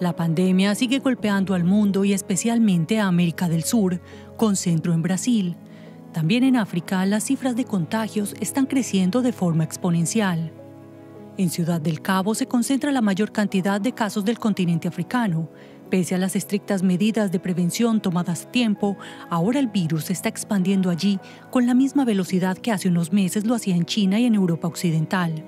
La pandemia sigue golpeando al mundo y especialmente a América del Sur, con centro en Brasil. También en África las cifras de contagios están creciendo de forma exponencial. En Ciudad del Cabo se concentra la mayor cantidad de casos del continente africano. Pese a las estrictas medidas de prevención tomadas a tiempo, ahora el virus se está expandiendo allí con la misma velocidad que hace unos meses lo hacía en China y en Europa Occidental.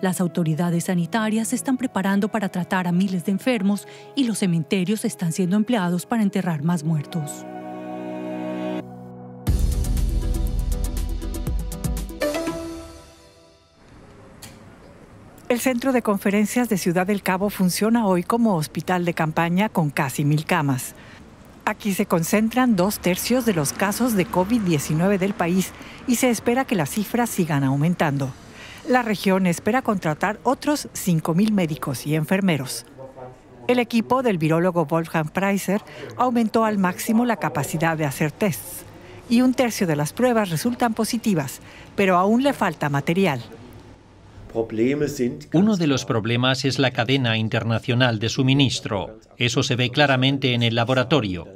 Las autoridades sanitarias se están preparando para tratar a miles de enfermos y los cementerios están siendo empleados para enterrar más muertos. El Centro de Conferencias de Ciudad del Cabo funciona hoy como hospital de campaña con casi mil camas. Aquí se concentran dos tercios de los casos de COVID-19 del país y se espera que las cifras sigan aumentando la región espera contratar otros 5.000 médicos y enfermeros. El equipo del virólogo Wolfgang Preiser aumentó al máximo la capacidad de hacer tests y un tercio de las pruebas resultan positivas, pero aún le falta material. Uno de los problemas es la cadena internacional de suministro. Eso se ve claramente en el laboratorio.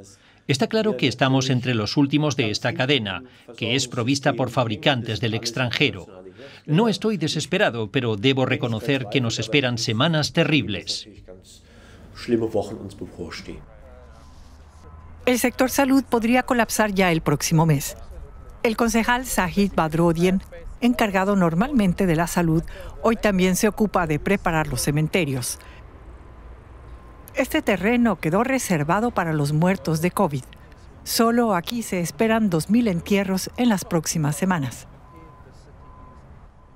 Está claro que estamos entre los últimos de esta cadena, que es provista por fabricantes del extranjero. No estoy desesperado, pero debo reconocer que nos esperan semanas terribles. El sector salud podría colapsar ya el próximo mes. El concejal Sahid Badrodien, encargado normalmente de la salud, hoy también se ocupa de preparar los cementerios. Este terreno quedó reservado para los muertos de COVID. Solo aquí se esperan 2.000 entierros en las próximas semanas.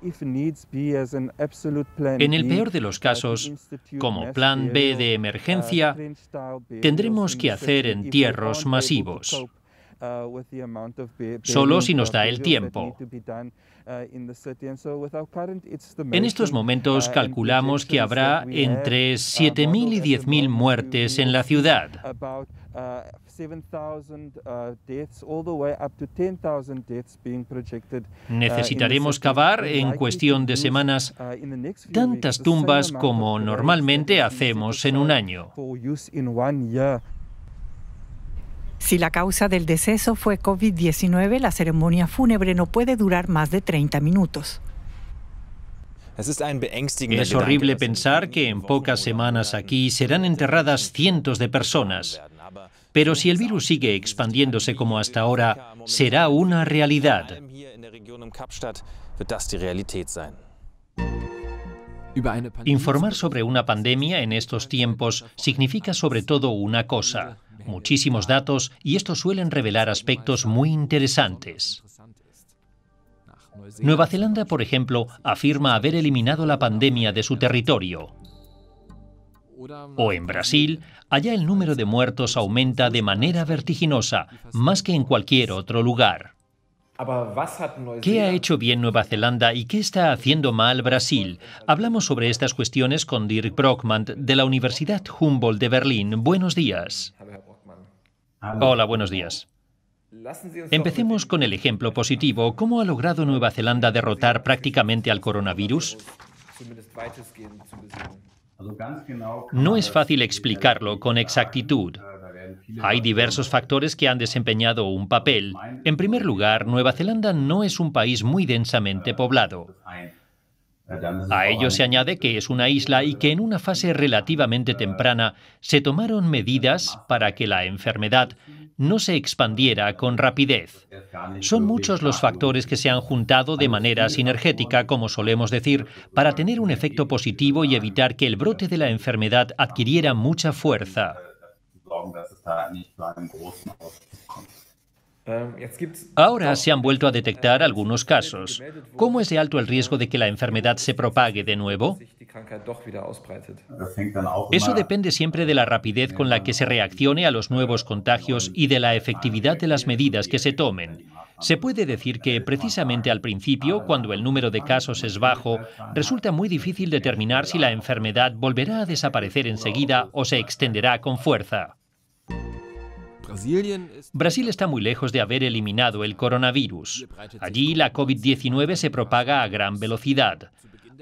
En el peor de los casos, como plan B de emergencia, tendremos que hacer entierros masivos. Uh, solo si nos uh, da el tiempo. Uh, en estos momentos calculamos que habrá entre 7.000 y 10.000 muertes en la ciudad. Necesitaremos cavar en cuestión de semanas tantas tumbas como normalmente hacemos en un año. Si la causa del deceso fue COVID-19, la ceremonia fúnebre no puede durar más de 30 minutos. Es horrible pensar que en pocas semanas aquí serán enterradas cientos de personas. Pero si el virus sigue expandiéndose como hasta ahora, será una realidad. Um Informar sobre una pandemia en estos tiempos significa sobre todo una cosa, muchísimos datos y estos suelen revelar aspectos muy interesantes. Nueva Zelanda, por ejemplo, afirma haber eliminado la pandemia de su territorio. O en Brasil, allá el número de muertos aumenta de manera vertiginosa, más que en cualquier otro lugar. ¿Qué ha hecho bien Nueva Zelanda y qué está haciendo mal Brasil? Hablamos sobre estas cuestiones con Dirk Brockmann de la Universidad Humboldt de Berlín. Buenos días. Hola, buenos días. Empecemos con el ejemplo positivo. ¿Cómo ha logrado Nueva Zelanda derrotar prácticamente al coronavirus? No es fácil explicarlo con exactitud. Hay diversos factores que han desempeñado un papel. En primer lugar, Nueva Zelanda no es un país muy densamente poblado. A ello se añade que es una isla y que en una fase relativamente temprana se tomaron medidas para que la enfermedad no se expandiera con rapidez. Son muchos los factores que se han juntado de manera sinergética, como solemos decir, para tener un efecto positivo y evitar que el brote de la enfermedad adquiriera mucha fuerza. Ahora se han vuelto a detectar algunos casos. ¿Cómo es de alto el riesgo de que la enfermedad se propague de nuevo? Eso depende siempre de la rapidez con la que se reaccione a los nuevos contagios y de la efectividad de las medidas que se tomen. Se puede decir que precisamente al principio, cuando el número de casos es bajo, resulta muy difícil determinar si la enfermedad volverá a desaparecer enseguida o se extenderá con fuerza. Brasil está muy lejos de haber eliminado el coronavirus. Allí la COVID-19 se propaga a gran velocidad.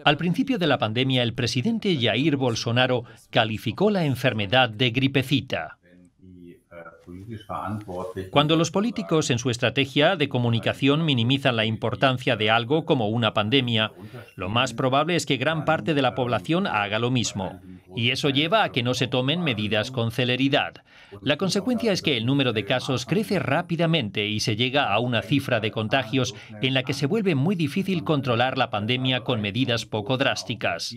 Al principio de la pandemia, el presidente Jair Bolsonaro calificó la enfermedad de gripecita. Cuando los políticos en su estrategia de comunicación minimizan la importancia de algo como una pandemia, lo más probable es que gran parte de la población haga lo mismo. Y eso lleva a que no se tomen medidas con celeridad. La consecuencia es que el número de casos crece rápidamente y se llega a una cifra de contagios en la que se vuelve muy difícil controlar la pandemia con medidas poco drásticas.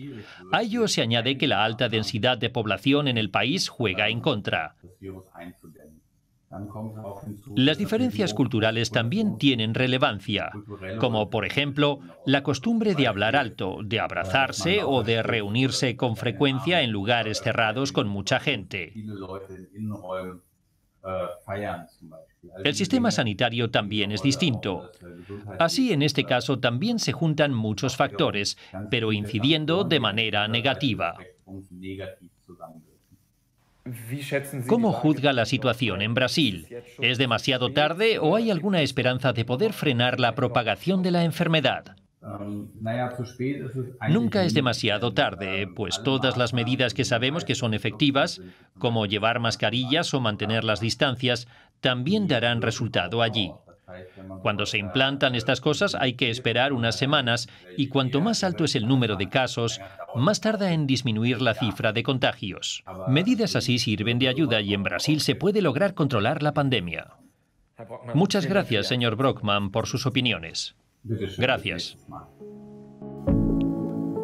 A ello se añade que la alta densidad de población en el país juega en contra. Las diferencias culturales también tienen relevancia, como por ejemplo la costumbre de hablar alto, de abrazarse o de reunirse con frecuencia en lugares cerrados con mucha gente. Äh, El sistema sanitario también es äh, distinto. Äh, Así, en este caso, también se juntan muchos factores, pero incidiendo de manera negativa. ¿Cómo juzga la situación en Brasil? ¿Es demasiado tarde o hay alguna esperanza de poder frenar la propagación de la enfermedad? Ähm, Nunca es demasiado tarde, eh, ähm, pues todas las medidas que sabemos que son efectivas, como llevar mascarillas o mantener las distancias, también darán resultado allí. Cuando se implantan estas cosas hay que esperar unas semanas y cuanto más alto es el número de casos, más tarda en disminuir la cifra de contagios. Medidas así sirven de ayuda y en Brasil se puede lograr controlar la pandemia. Muchas gracias, señor Brockman, por sus opiniones. Gracias.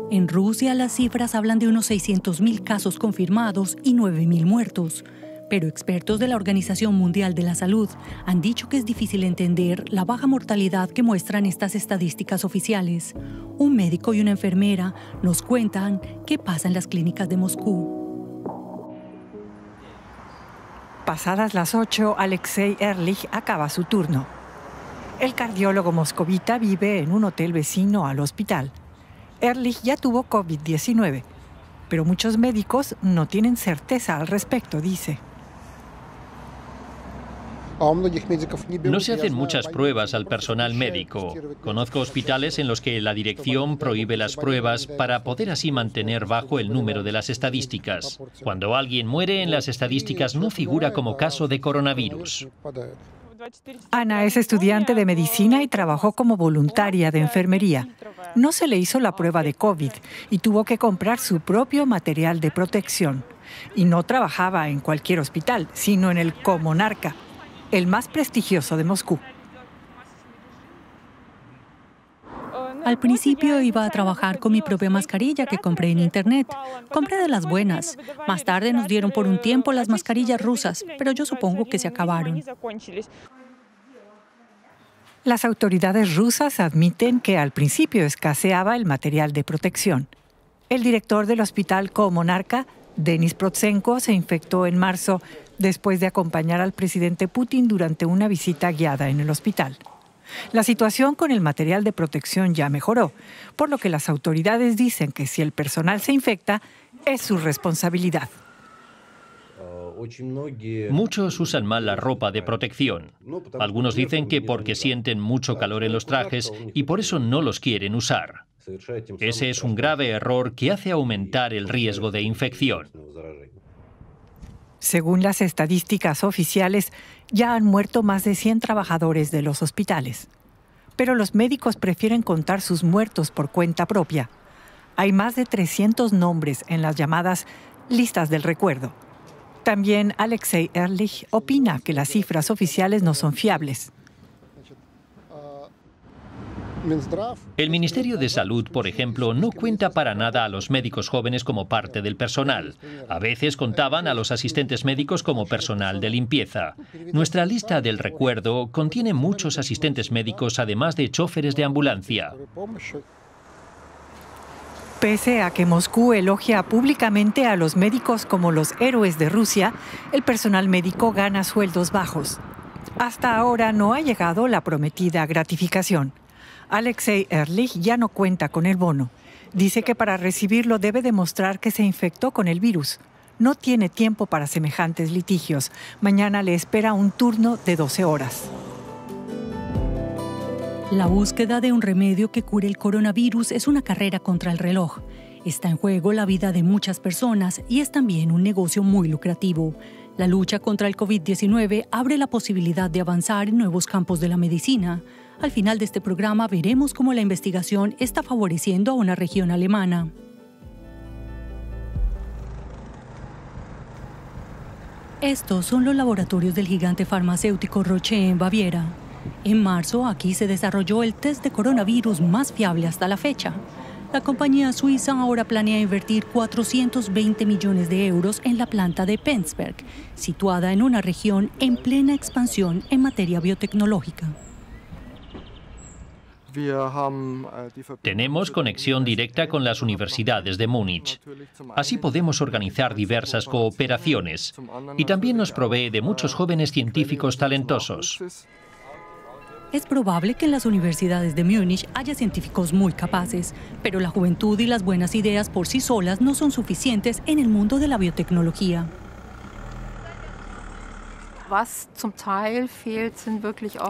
En Rusia las cifras hablan de unos 600.000 casos confirmados y 9.000 muertos. Pero expertos de la Organización Mundial de la Salud han dicho que es difícil entender la baja mortalidad que muestran estas estadísticas oficiales. Un médico y una enfermera nos cuentan qué pasa en las clínicas de Moscú. Pasadas las 8, Alexei Erlich acaba su turno. El cardiólogo moscovita vive en un hotel vecino al hospital. Erlich ya tuvo COVID-19, pero muchos médicos no tienen certeza al respecto, dice. Pues, no se hacen muchas pruebas al personal médico. Conozco hospitales en los que la dirección prohíbe las pruebas para poder así mantener bajo el número de las estadísticas. Cuando alguien muere en las estadísticas no figura como caso de coronavirus. Ana es estudiante de medicina y trabajó como voluntaria de enfermería. No se le hizo la prueba de COVID y tuvo que comprar su propio material de protección. Y no trabajaba en cualquier hospital, sino en el Comonarca, el más prestigioso de Moscú. Al principio iba a trabajar con mi propia mascarilla que compré en internet. Compré de las buenas. Más tarde nos dieron por un tiempo las mascarillas rusas, pero yo supongo que se acabaron. Las autoridades rusas admiten que al principio escaseaba el material de protección. El director del hospital Comonarca, Denis Protzenko... se infectó en marzo después de acompañar al presidente Putin durante una visita guiada en el hospital. La situación con el material de protección ya mejoró, por lo que las autoridades dicen que si el personal se infecta, es su responsabilidad. Muchos usan mal la ropa de protección. Algunos dicen que porque sienten mucho calor en los trajes y por eso no los quieren usar. Ese es un grave error que hace aumentar el riesgo de infección. Según las estadísticas oficiales, ya han muerto más de 100 trabajadores de los hospitales. Pero los médicos prefieren contar sus muertos por cuenta propia. Hay más de 300 nombres en las llamadas listas del recuerdo. También Alexei Ehrlich opina que las cifras oficiales no son fiables. El Ministerio de Salud, por ejemplo, no cuenta para nada a los médicos jóvenes como parte del personal. A veces contaban a los asistentes médicos como personal de limpieza. Nuestra lista del recuerdo contiene muchos asistentes médicos, además de choferes de ambulancia. Pese a que Moscú elogia públicamente a los médicos como los héroes de Rusia, el personal médico gana sueldos bajos. Hasta ahora no ha llegado la prometida gratificación. Alexei Erlich ya no cuenta con el bono. Dice que para recibirlo debe demostrar que se infectó con el virus. No tiene tiempo para semejantes litigios. Mañana le espera un turno de 12 horas. La búsqueda de un remedio que cure el coronavirus es una carrera contra el reloj. Está en juego la vida de muchas personas y es también un negocio muy lucrativo. La lucha contra el COVID-19 abre la posibilidad de avanzar en nuevos campos de la medicina al final de este programa veremos cómo la investigación está favoreciendo a una región alemana. Estos son los laboratorios del gigante farmacéutico Roche en Baviera. En marzo, aquí se desarrolló el test de coronavirus más fiable hasta la fecha. La compañía suiza ahora planea invertir 420 millones de euros en la planta de Penzberg, situada en una región en plena expansión en materia biotecnológica. Äh, Tenemos conexión directa con las universidades de Múnich. Así podemos organizar diversas cooperaciones y también nos provee de muchos äh, jóvenes científicos talentosos. Es probable que en las universidades de Múnich haya científicos muy capaces, pero la juventud y las buenas ideas por sí solas no son suficientes en el mundo de la biotecnología.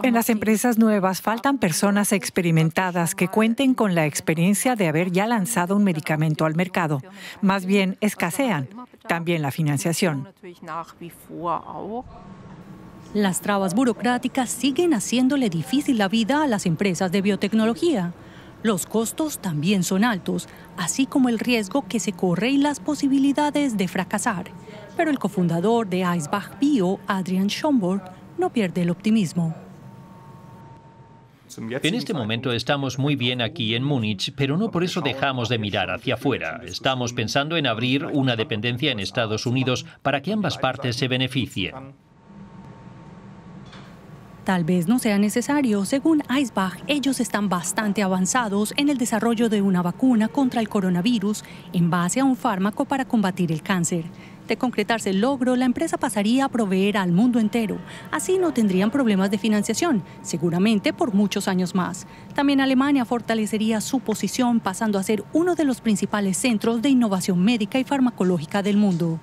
En las empresas nuevas faltan personas experimentadas que cuenten con la experiencia de haber ya lanzado un medicamento al mercado. Más bien escasean también la financiación. Las trabas burocráticas siguen haciéndole difícil la vida a las empresas de biotecnología. Los costos también son altos, así como el riesgo que se corre y las posibilidades de fracasar pero el cofundador de Icebach Bio, Adrian Schomburg, no pierde el optimismo. En este momento estamos muy bien aquí en Múnich, pero no por eso dejamos de mirar hacia afuera. Estamos pensando en abrir una dependencia en Estados Unidos para que ambas partes se beneficien. Tal vez no sea necesario, según Eisbach, ellos están bastante avanzados en el desarrollo de una vacuna contra el coronavirus en base a un fármaco para combatir el cáncer. De concretarse el logro, la empresa pasaría a proveer al mundo entero. Así no tendrían problemas de financiación, seguramente por muchos años más. También Alemania fortalecería su posición pasando a ser uno de los principales centros de innovación médica y farmacológica del mundo.